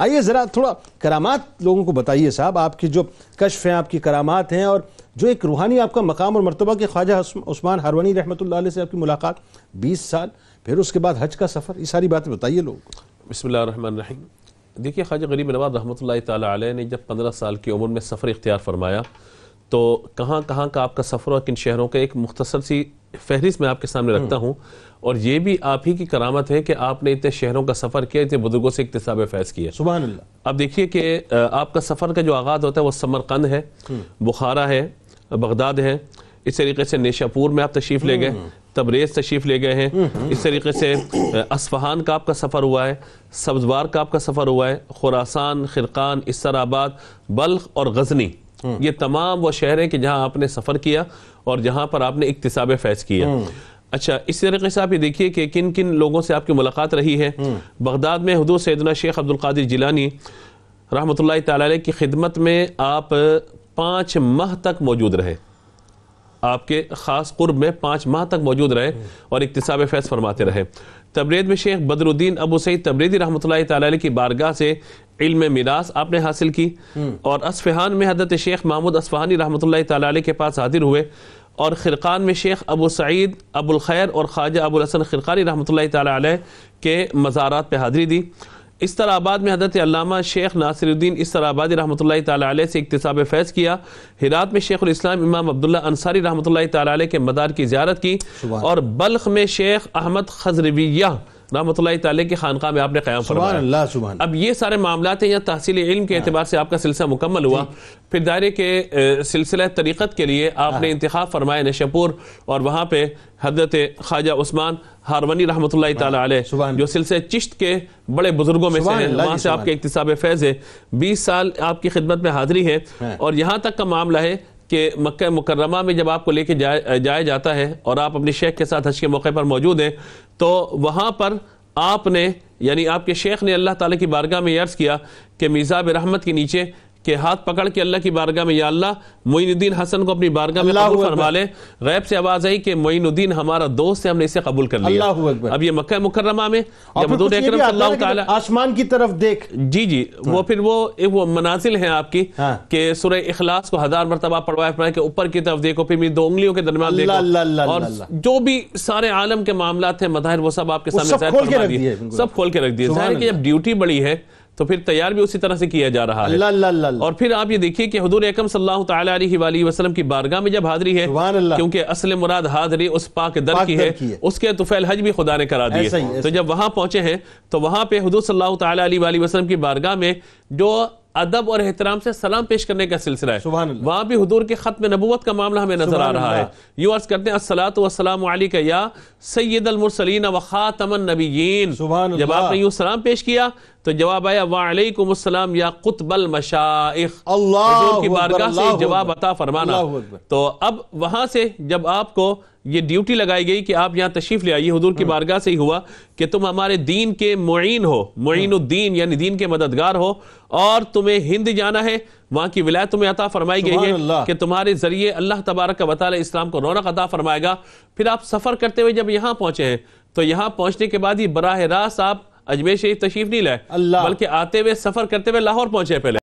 आइए ज़रा थोड़ा करामात लोगों को बताइए साहब आपकी जो कशफ हैं आपकी करामात हैं और जो एक रूहानी आपका मकाम और मरतबा के ख्वाजा उस्मान हरवनी रहमत से आपकी मुलाकात बीस साल फिर उसके बाद हज का सफ़र ये सारी बातें बताइए लोग को देखिए ख्वाजा गरीब नवाज रहमत ने जब पंद्रह साल की उम्र में सफ़र इख्तियार फरमाया तो कहाँ कहाँ का आपका सफ़र और किन शहरों का एक मुख्तसर सी फहरिस्त मैं आपके सामने रखता हम्म। हूँ और ये भी आप ही की करामत है कि आपने इतने शहरों का सफ़र किया इतने बुजुर्गों से इकतसाब फैज किया सुबह अब देखिए कि आपका सफ़र का जो आगाज़ होता है वो समरकंद है हम्म। बुखारा है बगदाद है इस तरीके से नेशापुर में आप तशरीफ़ ले गए हम्म। तबरेज़ तशरीफ़ ले गए हैं इस तरीके से असफहान का आपका सफ़र हुआ है सब्जवार का आपका सफ़र हुआ है खुरासान खिरकान इसराबाद बल्ख और गजनी ये तमाम वो शहर हैं कि जहाँ आपने सफ़र किया और जहाँ पर आपने इकतसाब फैज किया हम्म। अच्छा इस तरीके से आप ये देखिए कि किन किन लोगों से आपकी मुलाकात रही है हम्म। बगदाद में हदू सैदना शेख अब्दुल्कर जिलानी रहमत ला की खिदमत में आप पाँच माह तक मौजूद रहे आपके ख़ास कुर्ब में पाँच माह तक मौजूद रहे और इकतसाब फैस फरमाते रहे तबरेद में शेख बदरुद्दीन अबू सईद तबरेदी रहमत ताली की बारगाह से इल्म मिरास आपने हासिल की हम्म। और असफहान में हजरत शेख महमूद असफहानी रहमत ताली के पास हाजिर हुए और ख़िरकान में शेख अबू सईद अबुल खैर और ख्वाजा अबुल हसन ख़िरकानी रहमत ताली के मज़ारात पर हाजिरी दी इस तरह आबाद में हजरत अलामा शेख नासिरुद्दीन इस तरह आबादी रहमत ताली से इकतसाब फैज़ किया हिरात में शेख उम इमाम अब्दुल्ला अंसारी रहमत ताली के मदार की ज्यारत की और बल्ख में शेख अहमद खजरविया रहमत ताली की में आपने क्या अब ये सारे मामला हैं या तहसील इल्म के अतबार हाँ। से आपका सिलसिला मुकम्मल हुआ फिर दायरे के सिलसिला तरीक़त के लिए आपने हाँ। इंतखा फरमाया नशपुर और वहाँ पे हजरत ख्वाजा उस्मान हारवनी रहमत जो सिलसिले चिश्त के बड़े बुजुर्गों में से वहाँ से आपके इकतसाब फैज़ है बीस साल आपकी खिदमत में हाजिरी है हाँ। और यहाँ तक का मामला है कि मक् मुकरमा में जब आपको लेके जाया जाया जाता है और आप अपनी शेख के साथ हज के मौके पर मौजूद हैं तो वहाँ पर आपने यानी आपके शेख ने अल्लाह ताला की बारगाह में अर्ज़ किया कि मिज़ाब रहमत के नीचे कि हाथ पकड़ के अल्लाह की बारगाह में या मोइनुद्दीन हसन को अपनी बारगाह में कबूल फरमा ले गैब से आवाज आई कि मोइनुद्दीन हमारा दोस्त है हमने इसे कबूल कर लिया अब ये मक्का मुकर्रमा में आसमान की तरफ देख जी जी वो हाँ। फिर वो वो मनाजिल है आपकी हाँ। कि सुरह इखलास को हजार मरतबा पढ़वाए के ऊपर की तरफ देखो फिर दो उंगलियों के दरमियान और जो भी सारे आलम के मामला थे मदाहिर वो सब आपके सामने सब खोल के रख दिए जब ड्यूटी बड़ी है तो फिर तैयार भी उसी तरह से किया जा रहा है ला ला ला और फिर आप ये देखिए कि हजूर एकम सल्लल्लाहु अलैहि वसल्लम की बारगाह में जब हाजरी है क्योंकि असल मुराद हाजरी उस पाक दर पाक की है, है। उसके तुफैल हज भी खुदा ने करा दिए तो जब वहां पहुंचे हैं तो वहां पे हजूर सल्लल्लाहु अलैहि वसल्लम की बारगाह में जो अदब और एहतराम से सलाम पेश करने का सिलसिला है वहां भी हुदूर के खत्म नबूवत का मामला हमें नजर आ रहा है यू अर्ज करते हैं असलातम का या सैदमरसलिन व ख़ातमन नबीन जब आपने यूं सलाम पेश किया तो जवाब आया वालेकुम या कुतबल मशाइख अल्लाह की बारगाह से जवाब अता फरमाना तो अब वहां से जब आपको ये ड्यूटी लगाई गई कि आप यहाँ तशरीफ ले आइए हजूर की हम्म। बारगाह से ही हुआ कि तुम हमारे दीन के मुइन हो मुइनुद्दीन हम्म। यानी दीन के मददगार हो और तुम्हें हिंद जाना है वहां की विलायत तुम्हें अता फरमाई गई है कि तुम्हारे जरिए अल्लाह तबारक वाली इस्लाम को रौनक अता फरमाएगा फिर आप सफ़र करते हुए जब यहाँ पहुंचे हैं तो यहाँ पहुंचने के बाद ही बराह रास्त आप अजमेर शरीफ तशरीफ नहीं लाए बल्कि आते हुए सफर करते हुए लाहौर पहुंचे पहले